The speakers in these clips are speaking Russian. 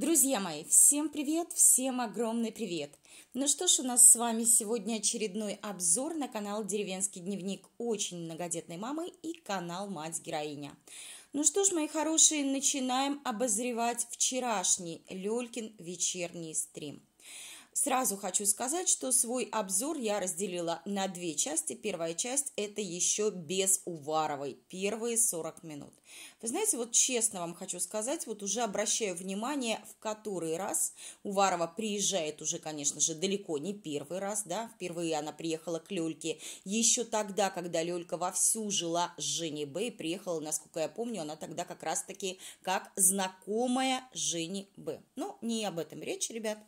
Друзья мои, всем привет, всем огромный привет! Ну что ж, у нас с вами сегодня очередной обзор на канал «Деревенский дневник» очень многодетной мамы и канал «Мать-героиня». Ну что ж, мои хорошие, начинаем обозревать вчерашний Лёлькин вечерний стрим. Сразу хочу сказать, что свой обзор я разделила на две части. Первая часть – это еще без Уваровой, первые 40 минут. Вы знаете, вот честно вам хочу сказать, вот уже обращаю внимание, в который раз Уварова приезжает уже, конечно же, далеко не первый раз, да, впервые она приехала к Лёльке, еще тогда, когда Лёлька вовсю жила с Женей Б, и приехала, насколько я помню, она тогда как раз-таки как знакомая Жени Б. Но не об этом речь, ребят,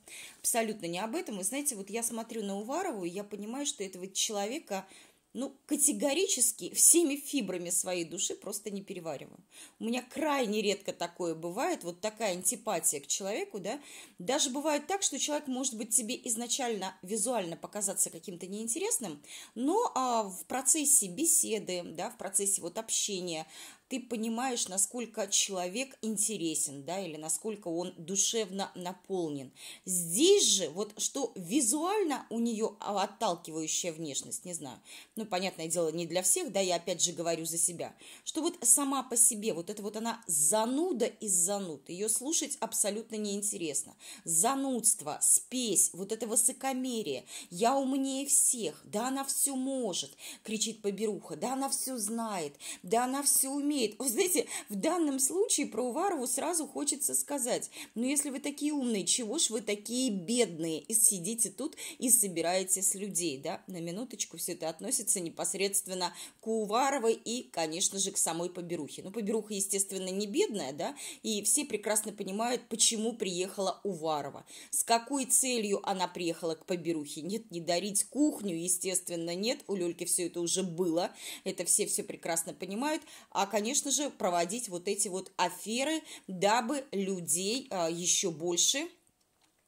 абсолютно не об этом. Вы знаете, вот я смотрю на Уварову, и я понимаю, что этого человека ну, категорически всеми фибрами своей души просто не перевариваю. У меня крайне редко такое бывает, вот такая антипатия к человеку, да. Даже бывает так, что человек может быть тебе изначально визуально показаться каким-то неинтересным, но а, в процессе беседы, да, в процессе вот общения, ты понимаешь, насколько человек интересен, да, или насколько он душевно наполнен. Здесь же, вот что визуально у нее отталкивающая внешность, не знаю, ну, понятное дело, не для всех, да, я опять же говорю за себя, что вот сама по себе, вот это вот она зануда из зануд, ее слушать абсолютно неинтересно. Занудство, спесь, вот это высокомерие, я умнее всех, да, она все может, кричит поберуха, да, она все знает, да, она все умеет, жалеет. Вы знаете, в данном случае про Уварову сразу хочется сказать, ну если вы такие умные, чего ж вы такие бедные и сидите тут и собираете с людей, да? На минуточку все это относится непосредственно к Уваровой и, конечно же, к самой Поберухе. Ну, Поберуха, естественно, не бедная, да, и все прекрасно понимают, почему приехала Уварова, с какой целью она приехала к Поберухе. Нет, не дарить кухню, естественно, нет, у Лёльки все это уже было, это все все прекрасно понимают, а, конечно, конечно же, проводить вот эти вот аферы, дабы людей а, еще больше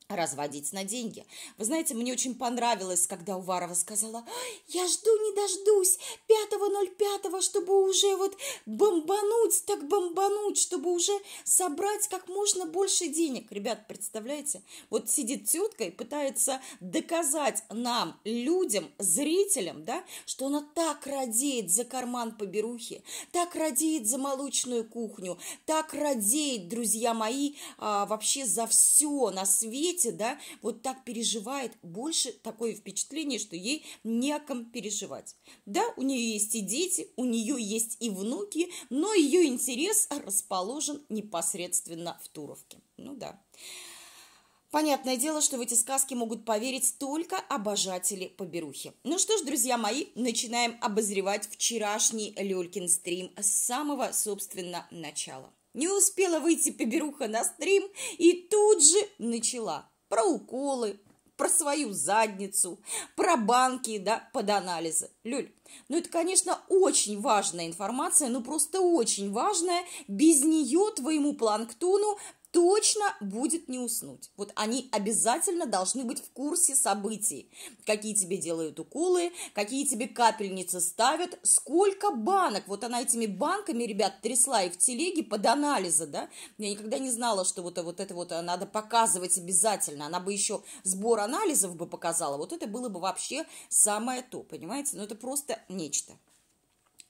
разводить на деньги. Вы знаете, мне очень понравилось, когда Уварова сказала, я жду не дождусь 5.05, чтобы уже вот бомбануть, так бомбануть, чтобы уже собрать как можно больше денег. Ребят, представляете? Вот сидит тетка и пытается доказать нам, людям, зрителям, да, что она так радеет за карман поберухи, так радеет за молочную кухню, так радеет, друзья мои, а, вообще за все на свете, видите, да, вот так переживает, больше такое впечатление, что ей неком переживать. Да, у нее есть и дети, у нее есть и внуки, но ее интерес расположен непосредственно в Туровке. Ну да. Понятное дело, что в эти сказки могут поверить только обожатели поберухи. Ну что ж, друзья мои, начинаем обозревать вчерашний Лёлькин стрим с самого, собственно, начала. Не успела выйти поберуха на стрим и тут же начала про уколы, про свою задницу, про банки, да, под анализы. Люль, ну это, конечно, очень важная информация, но просто очень важная. Без нее твоему планктону точно будет не уснуть. Вот они обязательно должны быть в курсе событий. Какие тебе делают уколы, какие тебе капельницы ставят, сколько банок. Вот она этими банками, ребят, трясла и в телеге под анализы, да. Я никогда не знала, что вот, вот это вот надо показывать обязательно. Она бы еще сбор анализов бы показала. Вот это было бы вообще самое то, понимаете? Но ну, это просто нечто.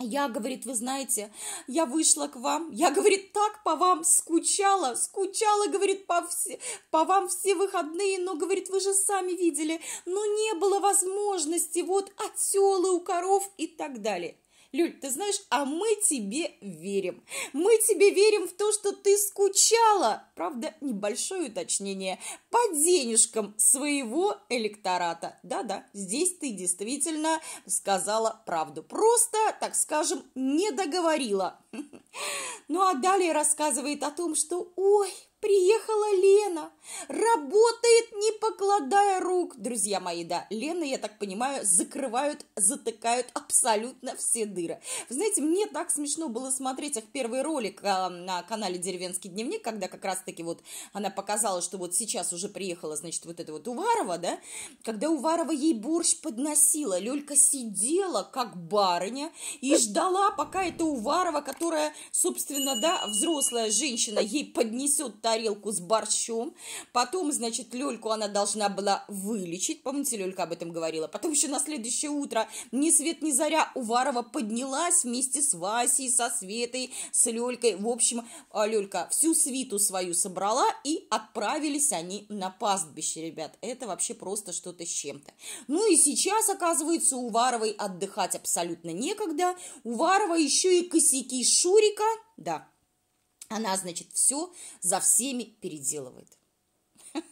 Я, говорит, вы знаете, я вышла к вам, я, говорит, так по вам скучала, скучала, говорит, по, все, по вам все выходные, но, говорит, вы же сами видели, но не было возможности, вот отелы у коров и так далее. Люль, ты знаешь, а мы тебе верим. Мы тебе верим в то, что ты скучала. Правда, небольшое уточнение. По денежкам своего электората. Да-да, здесь ты действительно сказала правду. Просто, так скажем, не договорила. Ну а далее рассказывает о том, что, ой, приехала Лена, работает не покладая рук. Друзья мои, да, Лена, я так понимаю, закрывают, затыкают абсолютно все дыры. Вы знаете, мне так смешно было смотреть их первый ролик э, на канале «Деревенский дневник», когда как раз-таки вот она показала, что вот сейчас уже приехала, значит, вот эта вот Уварова, да, когда Уварова ей борщ подносила, Лёлька сидела, как барыня, и ждала, пока эта Уварова, которая, собственно, да, взрослая женщина, ей поднесет тарелку, тарелку с борщом, потом, значит, Лельку она должна была вылечить, помните, Лелька об этом говорила, потом еще на следующее утро ни свет ни заря Уварова поднялась вместе с Васей, со Светой, с Лелькой, в общем, а, Лелька всю свиту свою собрала и отправились они на пастбище, ребят, это вообще просто что-то с чем-то. Ну и сейчас, оказывается, Уваровой отдыхать абсолютно некогда, Уварова еще и косяки Шурика, да, она, значит, все за всеми переделывает.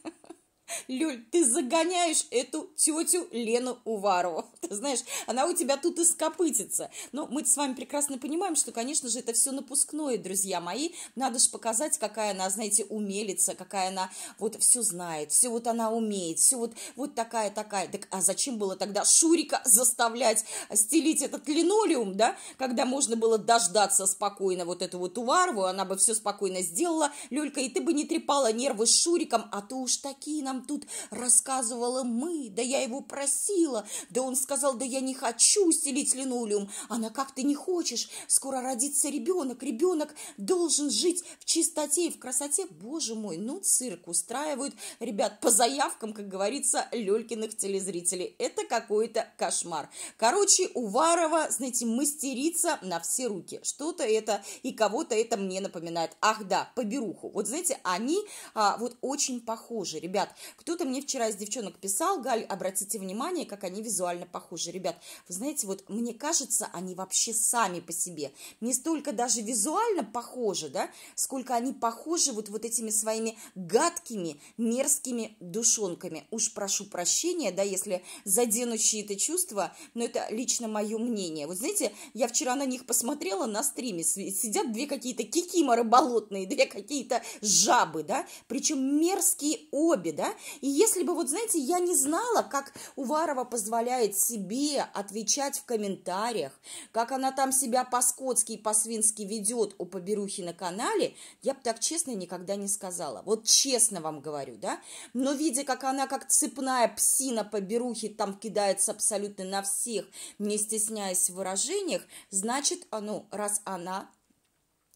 Люль, ты загоняешь эту тетю Лену Уварову. Ты знаешь, она у тебя тут и скопытится. Но мы с вами прекрасно понимаем, что, конечно же, это все напускное, друзья мои. Надо же показать, какая она, знаете, умелица, какая она вот все знает, все вот она умеет, все вот, вот такая-такая. Так, а зачем было тогда Шурика заставлять стелить этот линолеум, да, когда можно было дождаться спокойно вот эту вот Уварову, она бы все спокойно сделала, Люлька, и ты бы не трепала нервы с Шуриком, а то уж такие нам тут рассказывала мы, да я его просила, да он сказал, да я не хочу стелить линолеум. Она как ты не хочешь, скоро родится ребенок, ребенок должен жить в чистоте и в красоте. Боже мой, ну цирк устраивают, ребят, по заявкам, как говорится, Лелькиных телезрителей. Это какой-то кошмар. Короче, Уварова, знаете, мастерица на все руки. Что-то это и кого-то это мне напоминает. Ах да, поберуху. Вот знаете, они а, вот очень похожи, ребят. Кто-то мне вчера из девчонок писал, Галь, обратите внимание, как они визуально похожи. Ребят, вы знаете, вот мне кажется, они вообще сами по себе не столько даже визуально похожи, да, сколько они похожи вот, вот этими своими гадкими, мерзкими душонками. Уж прошу прощения, да, если задену чьи-то чувства, но это лично мое мнение. Вот знаете, я вчера на них посмотрела на стриме, сидят две какие-то кикиморы болотные, две какие-то жабы, да, причем мерзкие обе, да, и если бы, вот знаете, я не знала, как Уварова позволяет себе отвечать в комментариях, как она там себя по-скотски и по-свински ведет у поберухи на канале, я бы так честно никогда не сказала. Вот честно вам говорю, да? Но видя, как она как цепная псина поберухи там кидается абсолютно на всех, не стесняясь в выражениях, значит, а, ну, раз она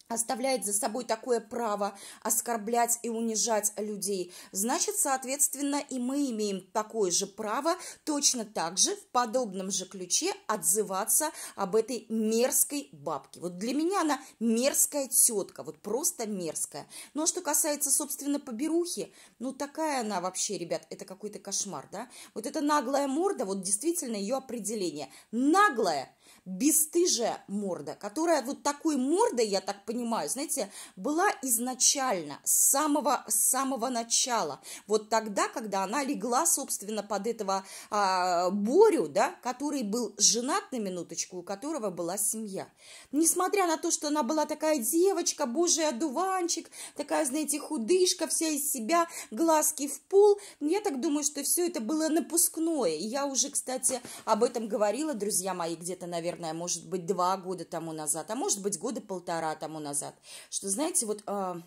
оставляет за собой такое право оскорблять и унижать людей, значит, соответственно, и мы имеем такое же право точно так же в подобном же ключе отзываться об этой мерзкой бабке. Вот для меня она мерзкая тетка, вот просто мерзкая. Ну, а что касается, собственно, поберухи, ну, такая она вообще, ребят, это какой-то кошмар, да? Вот эта наглая морда, вот действительно ее определение. Наглая бесстыжая морда, которая вот такой мордой, я так понимаю, знаете, была изначально, с самого, с самого начала. Вот тогда, когда она легла, собственно, под этого а, Борю, да, который был женат на минуточку, у которого была семья. Несмотря на то, что она была такая девочка, божий одуванчик, такая, знаете, худышка, вся из себя, глазки в пол, я так думаю, что все это было напускное. я уже, кстати, об этом говорила, друзья мои, где-то, наверное, наверное, может быть, два года тому назад, а может быть, года полтора тому назад, что, знаете, вот... Э, а,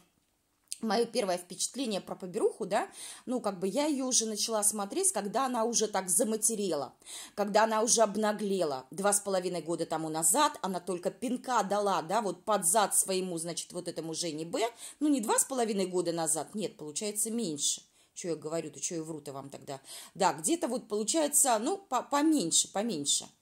мое первое впечатление про поберуху, да, ну, как бы я ее уже начала смотреть, когда она уже так заматерела, когда она уже обнаглела. Два с половиной года тому назад она только пинка дала, да, вот под зад своему, значит, вот этому Жене Б, ну, не два с половиной года назад, нет, получается меньше. Что я говорю-то, что я вру-то вам тогда? Да, где-то вот получается, ну, по поменьше, поменьше –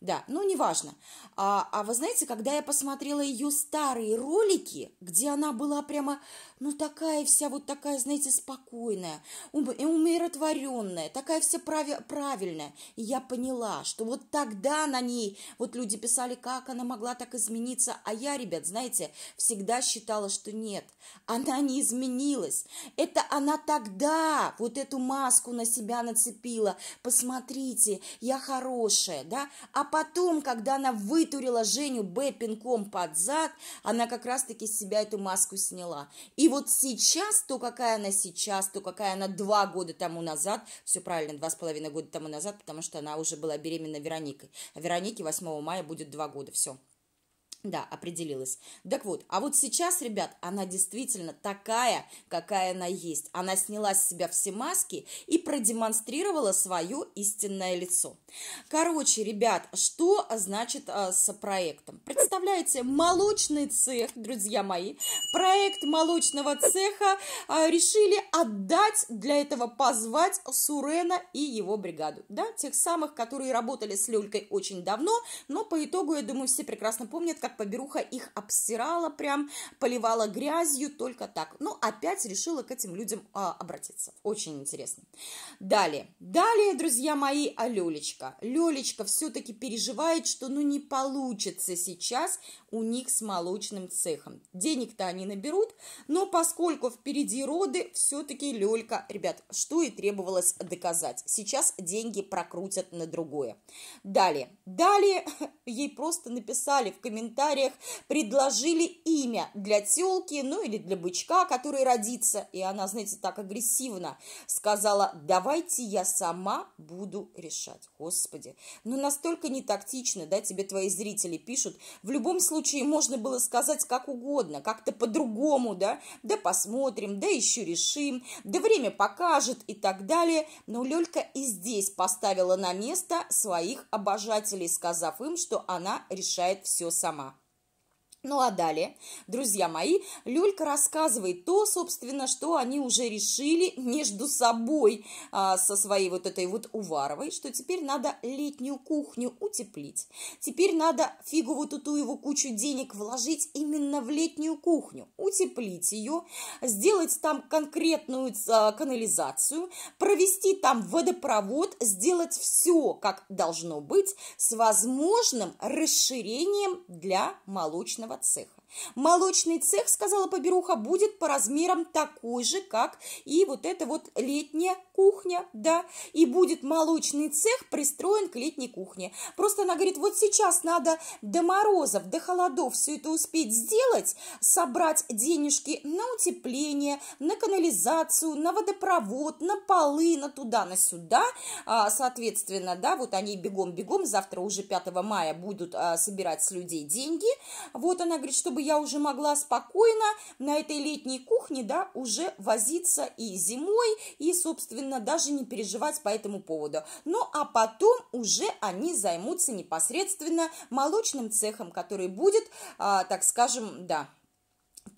да, ну неважно. А, а вы знаете, когда я посмотрела ее старые ролики, где она была прямо, ну такая вся вот такая, знаете, спокойная, умиротворенная, такая вся прави- правильная, и я поняла, что вот тогда на ней вот люди писали, как она могла так измениться, а я, ребят, знаете, всегда считала, что нет, она не изменилась. Это она тогда вот эту маску на себя нацепила. Посмотрите, я хорошая, да? А потом, когда она вытурила Женю Б пинком под зад, она как раз-таки с себя эту маску сняла. И вот сейчас, то какая она сейчас, то какая она два года тому назад, все правильно, два с половиной года тому назад, потому что она уже была беременна Вероникой. А Веронике 8 мая будет два года, все. Да, определилась. Так вот, а вот сейчас, ребят, она действительно такая, какая она есть. Она сняла с себя все маски и продемонстрировала свое истинное лицо. Короче, ребят, что значит а, с проектом? Представляете, молочный цех, друзья мои, проект молочного цеха а, решили отдать, для этого позвать Сурена и его бригаду. Да, тех самых, которые работали с Люлькой очень давно, но по итогу, я думаю, все прекрасно помнят, так поберуха их обсирала прям, поливала грязью, только так. Но ну, опять решила к этим людям а, обратиться. Очень интересно. Далее. Далее, друзья мои, а Лёлечка. все-таки переживает, что ну не получится сейчас у них с молочным цехом. Денег-то они наберут, но поскольку впереди роды, все-таки Лёлька, ребят, что и требовалось доказать. Сейчас деньги прокрутят на другое. Далее. Далее ей просто написали в комментариях, комментариях предложили имя для телки, ну или для бычка, который родится. И она, знаете, так агрессивно сказала, давайте я сама буду решать. Господи, ну настолько не тактично, да, тебе твои зрители пишут. В любом случае можно было сказать как угодно, как-то по-другому, да, да посмотрим, да еще решим, да время покажет и так далее. Но Лёлька и здесь поставила на место своих обожателей, сказав им, что она решает все сама. Ну а далее, друзья мои, Люлька рассказывает то, собственно, что они уже решили между собой а, со своей вот этой вот Уваровой, что теперь надо летнюю кухню утеплить. Теперь надо фигу вот эту его кучу денег вложить именно в летнюю кухню, утеплить ее, сделать там конкретную а, канализацию, провести там водопровод, сделать все, как должно быть, с возможным расширением для молочного цеха. Молочный цех, сказала поберуха, будет по размерам такой же, как и вот эта вот летняя кухня, да. И будет молочный цех пристроен к летней кухне. Просто она говорит, вот сейчас надо до морозов, до холодов все это успеть сделать, собрать денежки на утепление, на канализацию, на водопровод, на полы, на туда, на сюда. А, соответственно, да, вот они бегом-бегом, завтра уже 5 мая будут а, собирать с людей деньги. Вот она говорит, чтобы чтобы я уже могла спокойно на этой летней кухне, да, уже возиться и зимой, и, собственно, даже не переживать по этому поводу. Ну, а потом уже они займутся непосредственно молочным цехом, который будет, а, так скажем, да,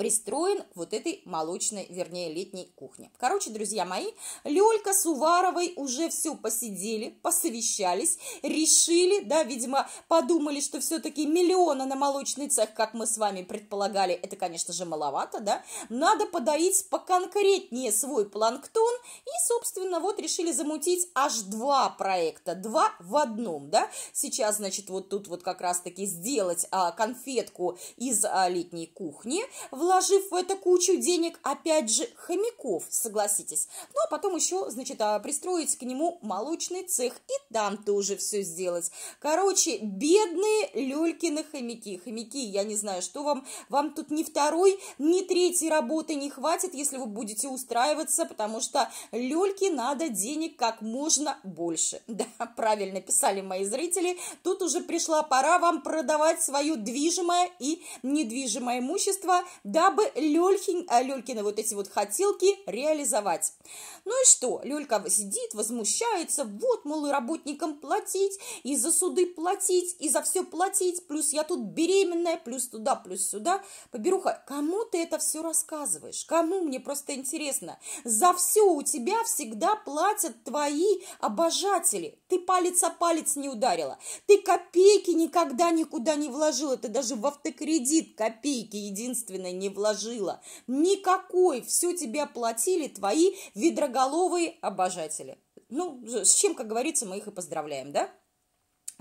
пристроен вот этой молочной, вернее, летней кухне. Короче, друзья мои, Лёлька с Уваровой уже все посидели, посовещались, решили, да, видимо, подумали, что все-таки миллиона на молочный цех, как мы с вами предполагали, это, конечно же, маловато, да, надо подоить поконкретнее свой планктон, и, собственно, вот решили замутить аж два проекта, два в одном, да, сейчас, значит, вот тут вот как раз-таки сделать а, конфетку из а, летней кухни, в вложив в это кучу денег, опять же, хомяков, согласитесь. Ну, а потом еще, значит, а, пристроить к нему молочный цех и там тоже все сделать. Короче, бедные люлькины хомяки. Хомяки, я не знаю, что вам, вам тут ни второй, ни третьей работы не хватит, если вы будете устраиваться, потому что люльке надо денег как можно больше. Да, правильно писали мои зрители. Тут уже пришла пора вам продавать свое движимое и недвижимое имущество, дабы Лёльхин, э, Лёлькины вот эти вот хотелки реализовать. Ну и что? Лёлька сидит, возмущается, вот, мол, и работникам платить, и за суды платить, и за все платить, плюс я тут беременная, плюс туда, плюс сюда. Поберуха, кому ты это все рассказываешь? Кому? Мне просто интересно. За все у тебя всегда платят твои обожатели. Ты палец о палец не ударила. Ты копейки никогда никуда не вложила. Ты даже в автокредит копейки единственной не вложила. Никакой, все тебе оплатили твои ведроголовые обожатели. Ну, с чем, как говорится, мы их и поздравляем, да?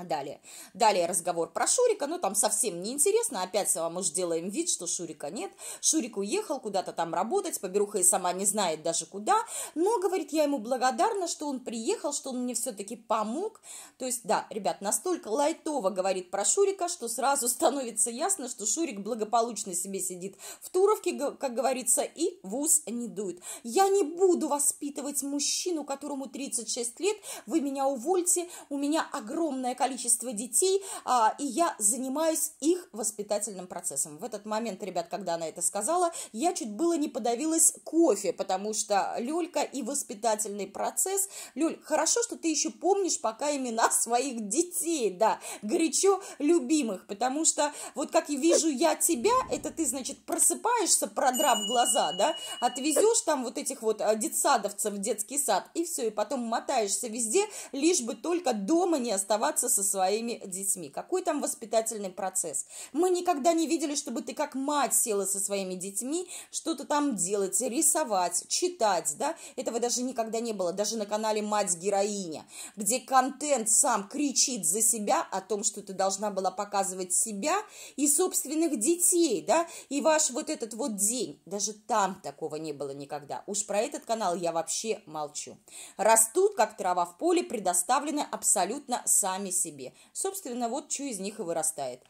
Далее. Далее разговор про Шурика, ну там совсем неинтересно, опять мы же делаем вид, что Шурика нет. Шурик уехал куда-то там работать, поберуха и сама не знает даже куда, но, говорит, я ему благодарна, что он приехал, что он мне все-таки помог. То есть, да, ребят, настолько лайтово говорит про Шурика, что сразу становится ясно, что Шурик благополучно себе сидит в Туровке, как говорится, и в ус не дует. Я не буду воспитывать мужчину, которому 36 лет, вы меня увольте, у меня огромное количество количество детей, а, и я занимаюсь их воспитательным процессом. В этот момент, ребят, когда она это сказала, я чуть было не подавилась кофе, потому что Люлька и воспитательный процесс. Люль, хорошо, что ты еще помнишь пока имена своих детей, да, горячо любимых, потому что вот как я вижу я тебя, это ты, значит, просыпаешься, продрав глаза, да, отвезешь там вот этих вот а, детсадовцев в детский сад, и все, и потом мотаешься везде, лишь бы только дома не оставаться со со своими детьми. Какой там воспитательный процесс? Мы никогда не видели, чтобы ты как мать села со своими детьми, что-то там делать, рисовать, читать, да? Этого даже никогда не было, даже на канале «Мать-героиня», где контент сам кричит за себя о том, что ты должна была показывать себя и собственных детей, да? И ваш вот этот вот день, даже там такого не было никогда. Уж про этот канал я вообще молчу. Растут, как трава в поле, предоставлены абсолютно сами себе. Собственно, вот чью из них и вырастает.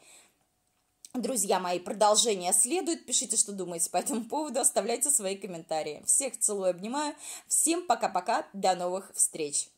Друзья мои, продолжение следует. Пишите, что думаете по этому поводу, оставляйте свои комментарии. Всех целую, обнимаю. Всем пока-пока, до новых встреч.